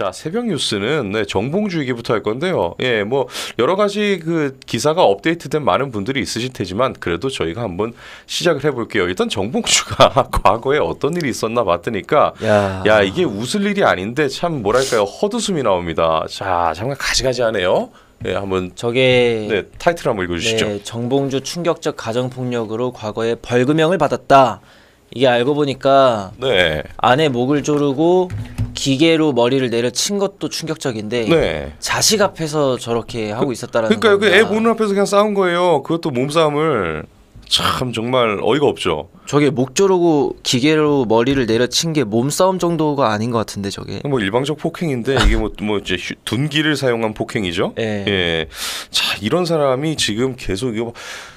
자, 새벽 뉴스는 네, 정봉주 얘기부터 할 건데요. 예, 뭐 여러 가지 그 기사가 업데이트된 많은 분들이 있으실 테지만 그래도 저희가 한번 시작을 해 볼게요. 일단 정봉주가 과거에 어떤 일이 있었나 봤더니까 야. 야, 이게 웃을 일이 아닌데 참 뭐랄까요? 헛웃음이 나옵니다. 자, 잠깐 가지가지 하네요. 네, 한번 저게 네, 타이틀 한번 읽어 주시죠. 네, 정봉주 충격적 가정 폭력으로 과거에 벌금형을 받았다. 이게 알고 보니까 네. 아내 목을 조르고 기계로 머리를 내려친 것도 충격적인데 네. 자식 앞에서 저렇게 하고 그, 있었다라는 그러니까그애 보는 앞에서 그냥 싸운 거예요. 그것도 몸싸움을 참 정말 어이가 없죠. 저게 목 조르고 기계로 머리를 내려친 게 몸싸움 정도가 아닌 것 같은데 저게. 뭐 일방적 폭행인데 이게 뭐뭐 뭐 이제 둔기를 사용한 폭행이죠. 네. 예. 자 이런 사람이 지금 계속 이거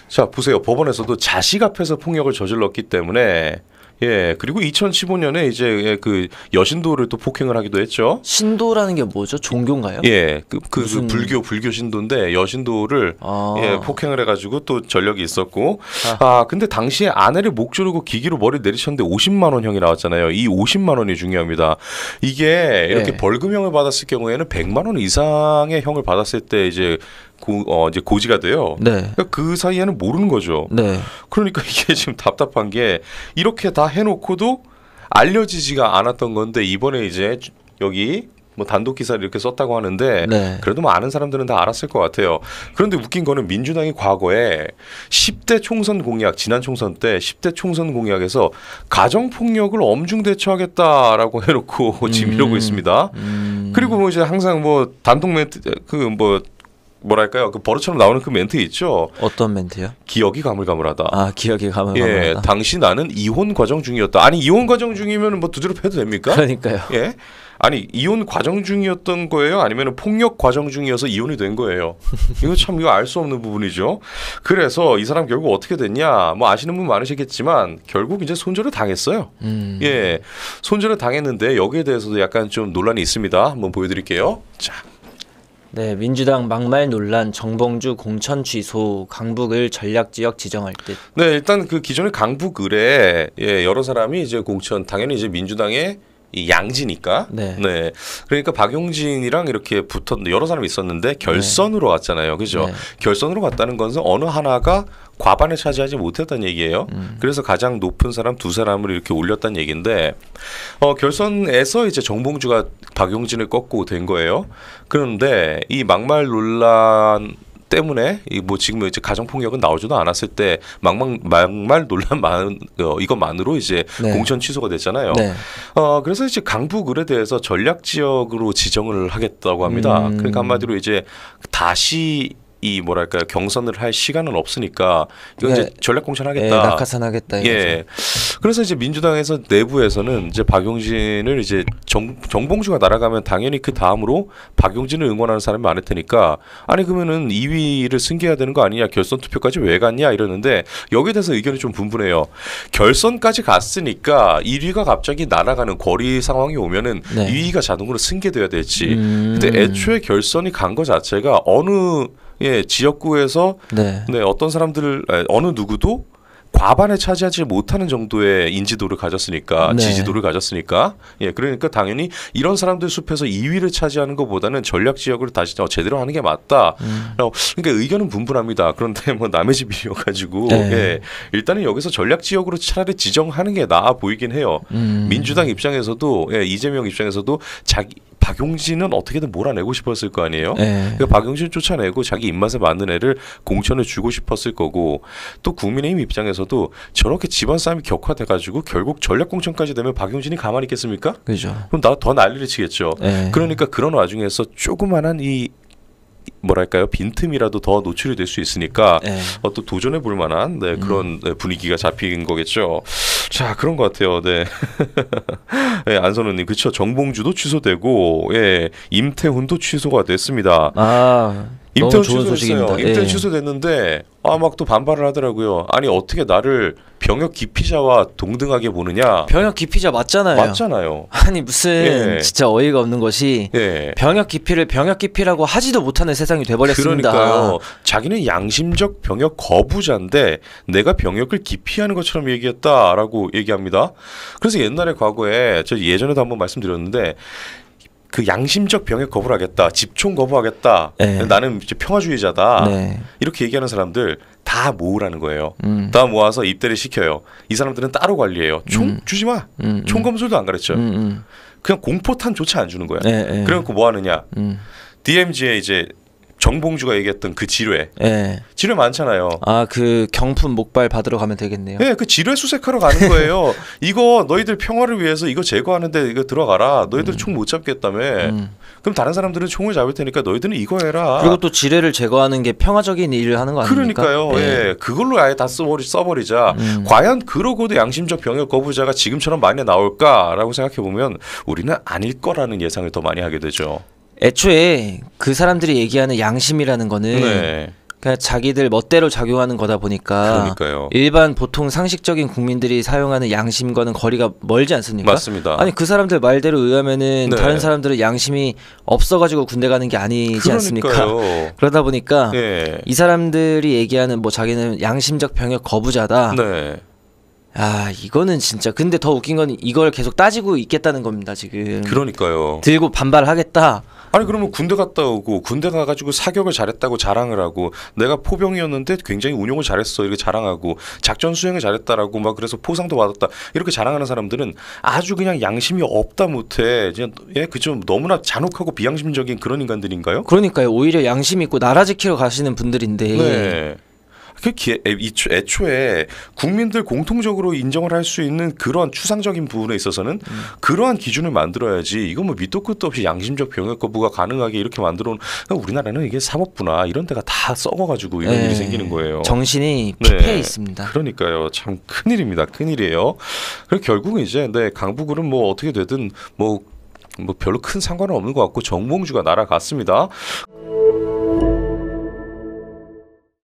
자 보세요 법원에서도 자식 앞에서 폭력을 저질렀기 때문에 예, 그리고 2015년에 이제 예, 그 여신도를 또 폭행을 하기도 했죠. 신도라는 게 뭐죠? 종교인가요? 예, 그, 그, 무슨... 불교 불교 신도인데 여신도를 아... 예, 폭행을 해가지고 또 전력이 있었고, 아. 아 근데 당시에 아내를 목 조르고 기기로 머리 내리쳤는데 50만 원형이 나왔잖아요. 이 50만 원이 중요합니다. 이게 이렇게 예. 벌금형을 받았을 경우에는 100만 원 이상의 형을 받았을 때 이제 고, 어, 이제 고지가 돼요. 네. 그러니까 그 사이에는 모르는 거죠. 네. 그러니까 이게 지금 답답한 게 이렇게 다 해놓고도 알려지지가 않았던 건데 이번에 이제 여기 뭐 단독 기사를 이렇게 썼다고 하는데 네. 그래도 뭐 아는 사람들은 다 알았을 것 같아요. 그런데 웃긴 거는 민주당이 과거에 10대 총선 공약 지난 총선 때 10대 총선 공약에서 가정 폭력을 엄중 대처하겠다라고 해놓고 음. 지금 이러고 음. 있습니다. 음. 그리고 뭐 이제 항상 뭐 단독 멘트 그뭐 뭐랄까요 그 버릇처럼 나오는 그 멘트 있죠. 어떤 멘트요? 기억이 가물가물하다. 아 기억이 가물가물하다. 예, 당시 나는 이혼 과정 중이었다. 아니 이혼 과정 중이면 뭐 두드려 패도 됩니까? 그러니까요. 예, 아니 이혼 과정 중이었던 거예요? 아니면 폭력 과정 중이어서 이혼이 된 거예요? 이거 참 이거 알 수 없는 부분이죠. 그래서 이 사람 결국 어떻게 됐냐? 뭐 아시는 분 많으시겠지만 결국 이제 손절을 당했어요. 음. 예, 손절을 당했는데 여기에 대해서도 약간 좀 논란이 있습니다. 한번 보여드릴게요. 자. 네, 민주당 막말 논란 정봉주 공천 취소 강북을 전략지역 지정할 듯. 네, 일단 그 기존의 강북을에 예, 여러 사람이 이제 공천 당연히 이제 민주당의 이 양지니까. 네. 네. 그러니까 박용진이랑 이렇게 붙었는데 여러 사람이 있었는데 결선으로 네. 왔잖아요. 그죠? 네. 결선으로 갔다는 것은 어느 하나가 과반을 차지하지 못했다는 얘기예요. 음. 그래서 가장 높은 사람 두 사람을 이렇게 올렸다는 얘기인데 어, 결선에서 이제 정봉주가 박용진을 꺾고 된 거예요. 그런데 이 막말 논란 때문에 이 뭐 지금 이제 가정 폭력은 나오지도 않았을 때 막막 막말 논란 만은 어, 이것만으로 이제 네. 공천 취소가 됐잖아요. 네. 어 그래서 이제 강북 을에 대해서 전략 지역으로 지정을 하겠다고 합니다. 음. 그러니까 한마디로 이제 다시 이 뭐랄까 경선을 할 시간은 없으니까 이건 네. 이제 전략 공천하겠다. 예, 낙하산하겠다. 이거죠. 예. 그래서 이제 민주당에서 내부에서는 이제 박용진을 이제 정, 정봉주가 날아가면 당연히 그 다음으로 박용진을 응원하는 사람이 많을 테니까 아니 그러면은 2위를 승계해야 되는 거 아니냐 결선 투표까지 왜 갔냐 이러는데 여기에 대해서 의견이 좀 분분해요. 결선까지 갔으니까 1위가 갑자기 날아가는 거리 상황이 오면은 네. 2위가 자동으로 승계돼야 되지 음. 근데 애초에 결선이 간 거 자체가 어느 예 지역구에서 네. 네 어떤 사람들 아, 어느 누구도 과반에 차지하지 못하는 정도의 인지도를 가졌으니까 네. 지지도를 가졌으니까 예 그러니까 당연히 이런 사람들 숲에서 2위를 차지하는 것보다는 전략 지역을 다시 어, 제대로 하는 게 맞다. 음. 그러니까 의견은 분분합니다. 그런데 뭐 남의 집이어가지고 네. 예 일단은 여기서 전략 지역으로 차라리 지정하는 게 나아 보이긴 해요. 음. 민주당 입장에서도 예 이재명 입장에서도 자기 박용진은 어떻게든 몰아내고 싶었을 거 아니에요. 네. 그러니까 박용진 쫓아내고 자기 입맛에 맞는 애를 공천을 주고 싶었을 거고 또 국민의힘 입장에서도 저렇게 집안 싸움이 격화돼가지고 결국 전략 공천까지 되면 박용진이 가만히 있겠습니까? 그죠. 그럼 나 더 난리를 치겠죠. 네. 그러니까 그런 와중에서 조그만한 이 뭐랄까요 빈틈이라도 더 노출이 될 수 있으니까 네. 어, 또 도전해 볼 만한 네, 음. 그런 음. 분위기가 잡힌 거겠죠. 자 그런 것 같아요. 네. 예, 안선우님 그렇죠. 정봉주도 취소되고 예, 임태훈도 취소가 됐습니다. 아 임태훈 좋은 취소됐어요. 소식입니다. 임태훈 예. 취소됐는데 아 막 또 반발을 하더라고요. 아니 어떻게 나를 병역 기피자와 동등하게 보느냐? 병역 기피자 맞잖아요. 맞잖아요. 아니 무슨 예. 진짜 어이가 없는 것이 예. 병역 기피를 병역 기피라고 하지도 못하는 세상이 돼버렸습니다. 그러니까요. 자기는 양심적 병역 거부자인데 내가 병역을 기피하는 것처럼 얘기했다라고 얘기합니다. 그래서 옛날에 과거에 저 예전에도 한번 말씀드렸는데 그 양심적 병역 거부를 하겠다, 집총 거부하겠다, 네. 나는 이제 평화주의자다 네. 이렇게 얘기하는 사람들 다 모으라는 거예요. 음. 다 모아서 입대를 시켜요. 이 사람들은 따로 관리해요. 총 음. 주지 마. 음, 음. 총 검술도 안 가르쳐. 요 음, 음. 그냥 공포탄조차 안 주는 거야. 예, 예. 그래갖고 뭐 하느냐. DMZ에 이제 정봉주가 얘기했던 그 지뢰. 네. 지뢰 많잖아요. 아, 그 경품 목발 받으러 가면 되겠네요. 예, 그 지뢰 수색하러 가는 거예요. 이거 너희들 평화를 위해서 이거 제거하는데 이거 들어가라. 너희들 음. 총못 잡겠다며. 음. 그럼 다른 사람들은 총을 잡을 테니까 너희들은 이거 해라. 그리고 또 지뢰를 제거하는 게 평화적인 일을 하는 거 아닙니까? 그러니까요. 예. 네. 그걸로 아예 다 써버리, 써버리자. 음. 과연 그러고도 양심적 병역 거부자가 지금처럼 많이 나올까라고 생각해 보면 우리는 아닐 거라는 예상을 더 많이 하게 되죠. 애초에 그 사람들이 얘기하는 양심이라는 거는 네. 그냥 자기들 멋대로 작용하는 거다 보니까 그러니까요. 일반 보통 상식적인 국민들이 사용하는 양심과는 거리가 멀지 않습니까? 맞습니다. 아니 그 사람들 말대로 의하면은 네. 다른 사람들은 양심이 없어가지고 군대 가는 게 아니지 그러니까요. 않습니까? 그러다 보니까 네. 이 사람들이 얘기하는 뭐 자기는 양심적 병역 거부자다. 네. 아 이거는 진짜 근데 더 웃긴 건 이걸 계속 따지고 있겠다는 겁니다 지금 그러니까요 들고 반발하겠다 아니 그러면 군대 갔다 오고 군대 가가지고 사격을 잘했다고 자랑을 하고 내가 포병이었는데 굉장히 운용을 잘했어 이렇게 자랑하고 작전 수행을 잘했다라고 막 그래서 포상도 받았다 이렇게 자랑하는 사람들은 아주 그냥 양심이 없다 못해 그냥 예그 좀 너무나 잔혹하고 비양심적인 그런 인간들인가요? 그러니까요 오히려 양심 있고 나라 지키러 가시는 분들인데 네. 그기 애초에 국민들 공통적으로 인정을 할 수 있는 그런 추상적인 부분에 있어서는 음. 그러한 기준을 만들어야지 이거 뭐 밑도 끝도 없이 양심적 병역 거부가 가능하게 이렇게 만들어온 그 그러니까 우리나라는 이게 사법부나 이런 데가 다 썩어가지고 이런 네. 일이 생기는 거예요. 정신이 네. 피폐해 네. 있습니다. 그러니까요, 참 큰일입니다. 큰일이에요. 그래서 결국 은 이제 네 강북으로는 뭐 어떻게 되든 뭐뭐 뭐 별로 큰 상관은 없는 것 같고 정몽주가 날아갔습니다.